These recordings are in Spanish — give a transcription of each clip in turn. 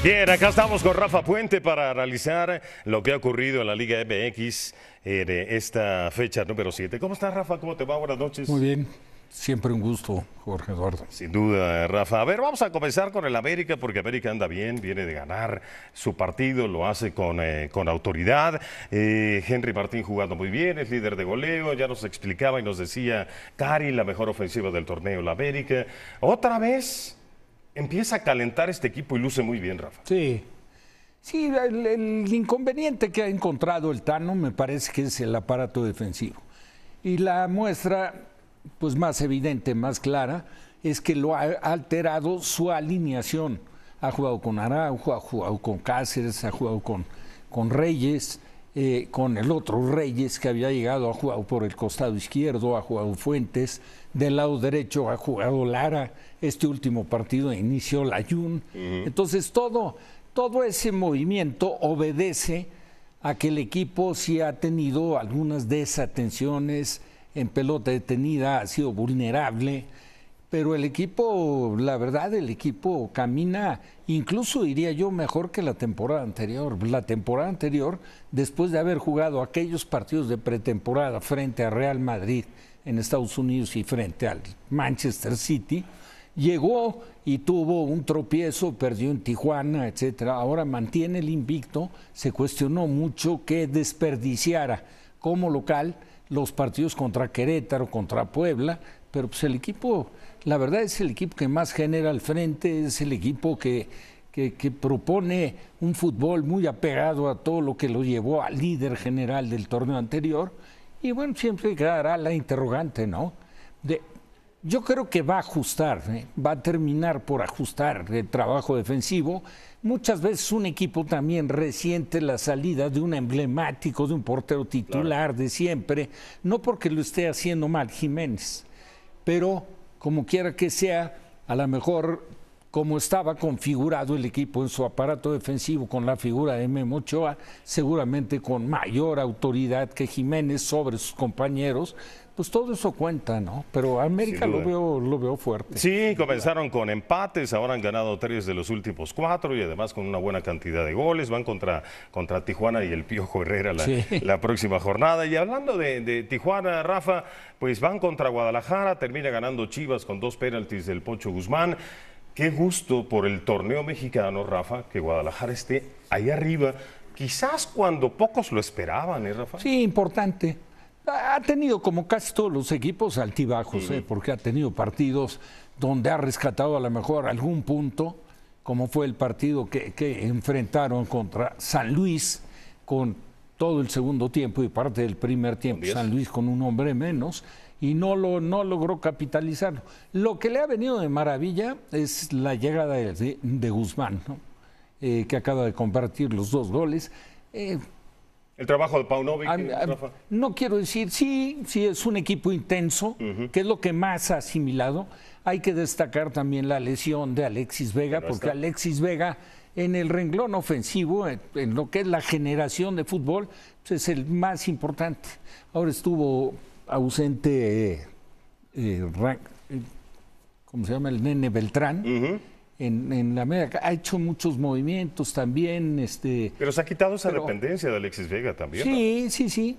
Bien, acá estamos con Rafa Puente para analizar lo que ha ocurrido en la Liga MX en eh, esta fecha número 7. ¿Cómo estás, Rafa? ¿Cómo te va? Buenas noches. Muy bien. Siempre un gusto, Jorge Eduardo. Sin duda, Rafa. A ver, vamos a comenzar con el América, porque América anda bien, viene de ganar su partido, lo hace con, eh, con autoridad. Eh, Henry Martín jugando muy bien, es líder de goleo, ya nos explicaba y nos decía Cari, la mejor ofensiva del torneo, la América. Otra vez empieza a calentar este equipo y luce muy bien, Rafa. Sí. Sí, el, inconveniente que ha encontrado el Tano me parece que es el aparato defensivo. Y la muestra, pues más evidente, más clara, es que lo ha alterado su alineación. Ha jugado con Araujo, ha jugado con Cáceres, ha jugado con, con Reyes, eh, con el otro Reyes que había llegado, ha jugado por el costado izquierdo, ha jugado Fuentes, del lado derecho ha jugado Lara, este último partido inició Layun. Entonces todo, todo ese movimiento obedece a que el equipo si ha tenido algunas desatenciones en pelota detenida, ha sido vulnerable pero el equipo, la verdad, el equipo camina, incluso diría yo, mejor que la temporada anterior. La temporada anterior, después de haber jugado aquellos partidos de pretemporada frente a Real Madrid en Estados Unidos y frente al Manchester City, llegó y tuvo un tropiezo, perdió en Tijuana, etcétera. Ahora mantiene el invicto. Se cuestionó mucho que desperdiciara como local los partidos contra Querétaro, contra Puebla, pero pues el equipo, la verdad es el equipo que más genera al frente, es el equipo que, que, propone un fútbol muy apegado a todo lo que lo llevó al líder general del torneo anterior. Y bueno, siempre quedará la interrogante, ¿no? yo creo que va a ajustar, ¿eh? va a terminar por ajustar el trabajo defensivo. Muchas veces un equipo también resiente la salida de un emblemático, de un portero titular de siempre, no porque lo esté haciendo mal Jiménez, pero como quiera que sea, a lo mejor como estaba configurado el equipo en su aparato defensivo con la figura de M. Ochoa, seguramente con mayor autoridad que Jiménez sobre sus compañeros, pues todo eso cuenta, ¿no? Pero América lo veo, lo veo fuerte. Sí, comenzaron con empates, ahora han ganado tres de los últimos cuatro y además con una buena cantidad de goles. Van contra, contra Tijuana y el Piojo Herrera la, próxima jornada. Y hablando de, Tijuana, Rafa, pues van contra Guadalajara, termina ganando Chivas con dos penaltis del Pocho Guzmán. Qué gusto por el torneo mexicano, Rafa, que Guadalajara esté ahí arriba. Quizás cuando pocos lo esperaban, ¿eh, Rafa? Sí, importante ha tenido, como casi todos los equipos, altibajos, eh, porque ha tenido partidos donde ha rescatado a lo mejor algún punto, como fue el partido que, enfrentaron contra San Luis con todo el segundo tiempo y parte del primer tiempo, San Luis con un hombre menos, y no, lo, no logró capitalizarlo. Lo que le ha venido de maravilla es la llegada de, Guzmán, ¿no? Eh, que acaba de compartir los dos goles. Eh, el trabajo de Paunovic. No quiero decir, sí, sí, es un equipo intenso, que es lo que más ha asimilado. Hay que destacar también la lesión de Alexis Vega, porque Alexis Vega en el renglón ofensivo, en, lo que es la generación de fútbol, pues, es el más importante. Ahora estuvo ausente, eh, eh, eh, ¿cómo se llama? El nene Beltrán en, la América. Ha hecho muchos movimientos también. Este, pero se ha quitado esa dependencia de Alexis Vega también. Sí, sí, sí.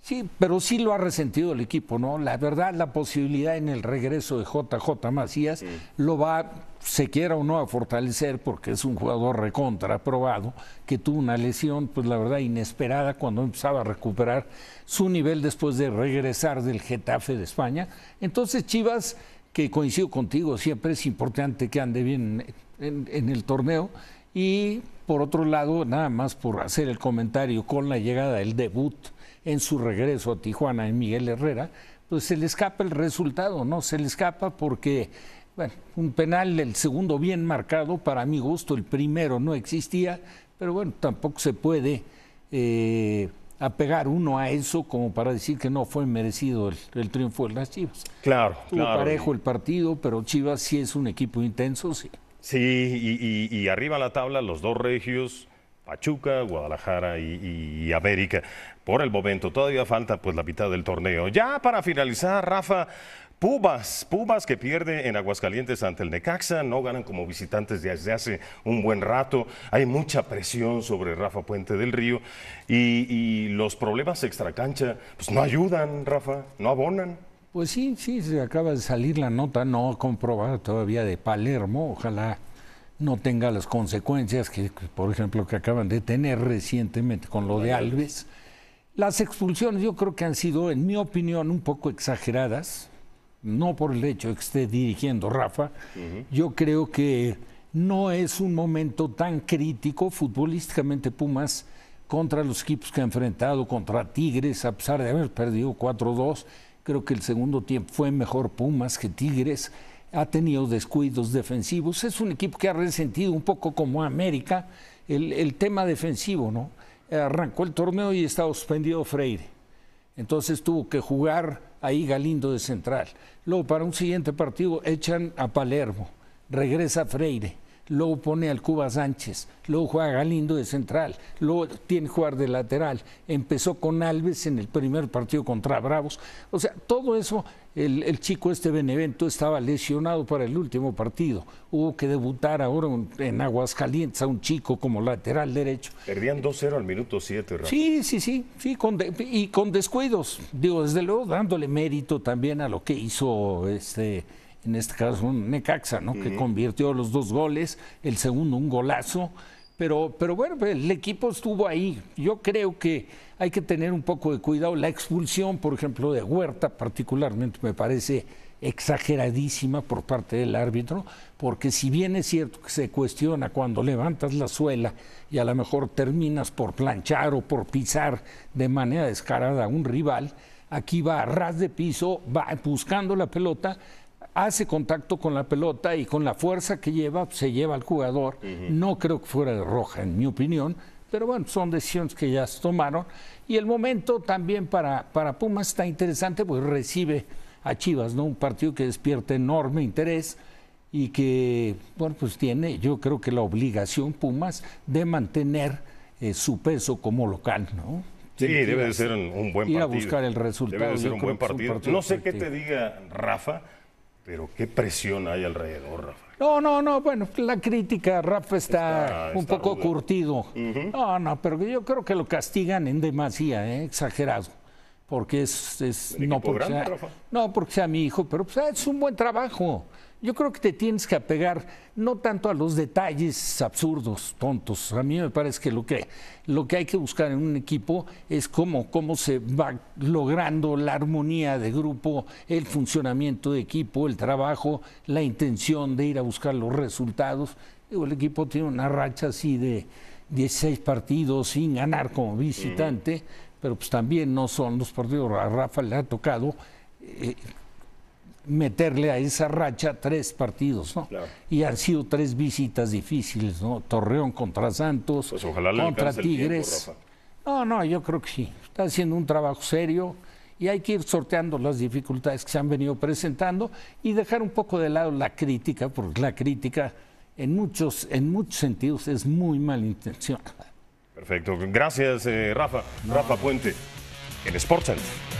Sí, pero sí lo ha resentido el equipo, ¿no? La verdad, la posibilidad en el regreso de JJ Macías lo va, se quiera o no, a fortalecer porque es un jugador recontra probado, que tuvo una lesión, pues la verdad, inesperada cuando empezaba a recuperar su nivel después de regresar del Getafe de España. Entonces, Chivas que coincido contigo, siempre es importante que ande bien en, el torneo. Y por otro lado, nada más por hacer el comentario con la llegada del debut en su regreso a Tijuana en Miguel Herrera, pues se le escapa el resultado, ¿no? Se le escapa porque, bueno, un penal, el segundo bien marcado, para mi gusto, el primero no existía, pero bueno, tampoco se puede. Eh, pegar uno a eso como para decir que no fue merecido el, triunfo de las Chivas. Claro, Estuvo parejo el partido, pero Chivas sí es un equipo intenso, sí. Sí, y, arriba la tabla los dos regios Pachuca, Guadalajara y, América. Por el momento todavía falta pues la mitad del torneo. Ya para finalizar, Rafa, Pumas, Pumas que pierde en Aguascalientes ante el Necaxa, no ganan como visitantes desde hace un buen rato, hay mucha presión sobre Rafa Puente del Río y, los problemas extracancha pues no ayudan, Rafa, no abonan. Pues sí, sí, se acaba de salir la nota, no comprobada todavía de Palermo, ojalá no tenga las consecuencias que, por ejemplo, que acaban de tener recientemente con lo de Alves. Las expulsiones yo creo que han sido, en mi opinión, un poco exageradas, no por el hecho de que esté dirigiendo Rafa, yo creo que no es un momento tan crítico futbolísticamente Pumas contra los equipos que ha enfrentado, contra Tigres, a pesar de haber perdido 4-2, creo que el segundo tiempo fue mejor Pumas que Tigres ha tenido descuidos defensivos. Es un equipo que ha resentido un poco como América el, tema defensivo, ¿no? Arrancó el torneo y estaba suspendido Freire. Entonces tuvo que jugar ahí Galindo de central. Luego para un siguiente partido echan a Palermo, regresa Freire luego pone al Cuba Sánchez, luego juega Galindo de central, luego tiene que jugar de lateral, empezó con Alves en el primer partido contra Bravos. O sea, todo eso, el, chico este Benevento estaba lesionado para el último partido, hubo que debutar ahora en Aguascalientes a un chico como lateral derecho. Perdían 2-0 al minuto 7, Sí, sí, sí, sí y con descuidos, digo, desde luego dándole mérito también a lo que hizo este en este caso un Necaxa, ¿no? Que convirtió los dos goles, el segundo un golazo. Pero, pero bueno, pues, el equipo estuvo ahí. Yo creo que hay que tener un poco de cuidado. La expulsión, por ejemplo, de Huerta, particularmente, me parece exageradísima por parte del árbitro, porque si bien es cierto que se cuestiona cuando levantas la suela y a lo mejor terminas por planchar o por pisar de manera descarada a un rival, aquí va a ras de piso, va buscando la pelota, hace contacto con la pelota y con la fuerza que lleva se lleva al jugador. No creo que fuera de roja, en mi opinión, pero bueno, son decisiones que ya se tomaron. Y el momento también para, para Pumas está interesante, pues recibe a Chivas, ¿no? Un partido que despierta enorme interés y que, bueno, pues tiene, yo creo que la obligación Pumas de mantener eh, su peso como local, ¿no? Sí, debe de ser un, buen partido. Ir a buscar el resultado. partido. No sé qué te diga Rafa, pero qué presión hay alrededor, Rafa. No, no, no, bueno, la crítica, Rafa está, un poco curtido. No, no, pero yo creo que lo castigan en demasía, ¿eh? exagerado. Porque es, es no, porque sea, no porque sea mi hijo, pero pues, es un buen trabajo. Yo creo que te tienes que apegar no tanto a los detalles absurdos, tontos. A mí me parece que lo que, lo que hay que buscar en un equipo es cómo, cómo se va logrando la armonía de grupo, el funcionamiento de equipo, el trabajo, la intención de ir a buscar los resultados. El equipo tiene una racha así de 16 partidos sin ganar como visitante, pero pues también no son los partidos. A Rafa le ha tocado. Eh, meterle a esa racha tres partidos, ¿no? Y han sido tres visitas difíciles, ¿no? Torreón contra Santos, pues contra Tigres. no, no, yo creo que sí. Está haciendo un trabajo serio y hay que ir sorteando las dificultades que se han venido presentando y dejar un poco de lado la crítica, porque la crítica en muchos, en muchos sentidos es muy malintencionada. Perfecto, gracias eh, Rafa, Rafa Puente, en SportsCenter.